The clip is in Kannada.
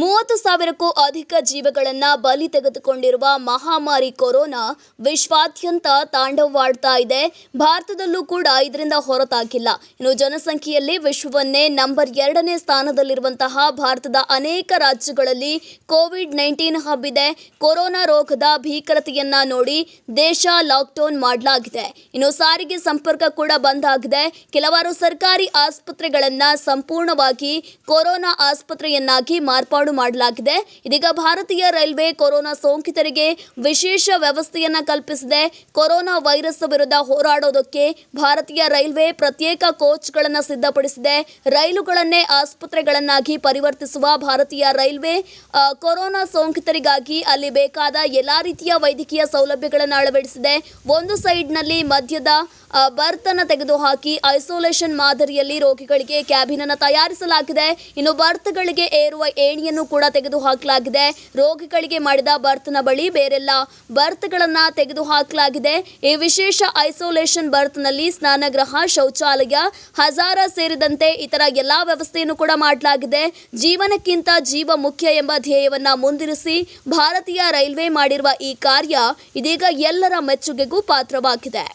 ಮೂವತ್ತು ಸಾವಿರಕ್ಕೂ ಅಧಿಕ ಜೀವಗಳನ್ನ ಬಲಿ ತೆಗೆದುಕೊಂಡಿರುವ ಮಹಾಮಾರಿ ಕೊರೋನಾ ವಿಶ್ವಾದ್ಯಂತ ತಾಂಡವವಾಡ್ತಾ ಇದೆ ಭಾರತದಲ್ಲೂ ಕೂಡ ಇದರಿಂದ ಹೊರತಾಗಿಲ್ಲ ಇನ್ನು ಜನಸಂಖ್ಯೆಯಲ್ಲಿ ವಿಶ್ವವನ್ನೇ ನಂಬರ್ ಎರಡನೇ ಸ್ಥಾನದಲ್ಲಿರುವಂತಹ ಭಾರತದ ಅನೇಕ ರಾಜ್ಯಗಳಲ್ಲಿ ಕೋವಿಡ್ ನೈನ್ಟೀನ್ ಹಬ್ಬಿದೆ ಕೊರೋನಾ ರೋಗದ ಭೀಕರತೆಯನ್ನ ನೋಡಿ ದೇಶ ಲಾಕ್ಡೌನ್ ಮಾಡಲಾಗಿದೆ ಇನ್ನು ಸಾರಿಗೆ ಸಂಪರ್ಕ ಕೂಡ ಬಂದ್ ಆಗಿದೆ ಕೆಲವಾರು ಸರ್ಕಾರಿ ಆಸ್ಪತ್ರೆಗಳನ್ನ ಸಂಪೂರ್ಣವಾಗಿ ಕೊರೋನಾ ಆಸ್ಪತ್ರೆಯನ್ನಾಗಿ ಮಾರ್ಪಾಡು ಏರ್ಪಾಡು ಮಾಡಲಾಗಿದೆ ಇದೀಗ ಭಾರತೀಯ ರೈಲ್ವೆ ಕೊರೋನಾ ಸೋಂಕಿತರಿಗೆ ವಿಶೇಷ ವ್ಯವಸ್ಥೆಯನ್ನು ಕಲ್ಪಿಸಿದೆ ಕೊರೋನಾ ವೈರಸ್ ವಿರುದ್ಧ ಹೋರಾಡೋದಕ್ಕೆ ಭಾರತೀಯ ರೈಲ್ವೆ ಪ್ರತ್ಯೇಕ ಗಳನ್ನ ಸಿದ್ಧಪಡಿಸಿದೆ ರೈಲುಗಳನ್ನೇ ಆಸ್ಪತ್ರೆಗಳನ್ನಾಗಿ ಪರಿವರ್ತಿಸುವ ಭಾರತೀಯ ರೈಲ್ವೆ ಕೊರೋನಾ ಸೋಂಕಿತರಿಗಾಗಿ ಅಲ್ಲಿ ಬೇಕಾದ ಎಲ್ಲ ರೀತಿಯ ವೈದ್ಯಕೀಯ ಸೌಲಭ್ಯಗಳನ್ನು ಅಳವಡಿಸಿದೆ ಒಂದು ಸೈಡ್ನಲ್ಲಿ ಮಧ್ಯದ ಬರ್ತನ್ನು ತೆಗೆದುಹಾಕಿ ಐಸೋಲೇಷನ್ ಮಾದರಿಯಲ್ಲಿ ರೋಗಿಗಳಿಗೆ ಕ್ಯಾಬಿನ್ ಅನ್ನು ತಯಾರಿಸಲಾಗಿದೆ ಇನ್ನು ಗಳಿಗೆ ಏರುವ ಏಣಿಯ ಮಾದರಿಯನ್ನು ಕೂಡ ತೆಗೆದುಹಾಕಲಾಗಿದೆ ರೋಗಿಗಳಿಗೆ ಮಾಡಿದ ಬರ್ತ್ನ ಬಳಿ ಬೇರೆಲ್ಲ ಬರ್ತ್ಗಳನ್ನು ತೆಗೆದುಹಾಕಲಾಗಿದೆ ಈ ವಿಶೇಷ ಐಸೋಲೇಷನ್ ಬರ್ತ್ನಲ್ಲಿ ಸ್ನಾನಗೃಹ ಶೌಚಾಲಯ ಹಜಾರ ಸೇರಿದಂತೆ ಇತರ ಎಲ್ಲ ವ್ಯವಸ್ಥೆಯನ್ನು ಕೂಡ ಮಾಡಲಾಗಿದೆ ಜೀವನಕ್ಕಿಂತ ಜೀವ ಮುಖ್ಯ ಎಂಬ ಧ್ಯೇಯವನ್ನ ಮುಂದಿರಿಸಿ ಭಾರತೀಯ ರೈಲ್ವೆ ಮಾಡಿರುವ ಈ ಕಾರ್ಯ ಇದೀಗ ಎಲ್ಲರ ಮೆಚ್ಚುಗೆಗೂ ಪಾತ್ರವಾಗಿದೆ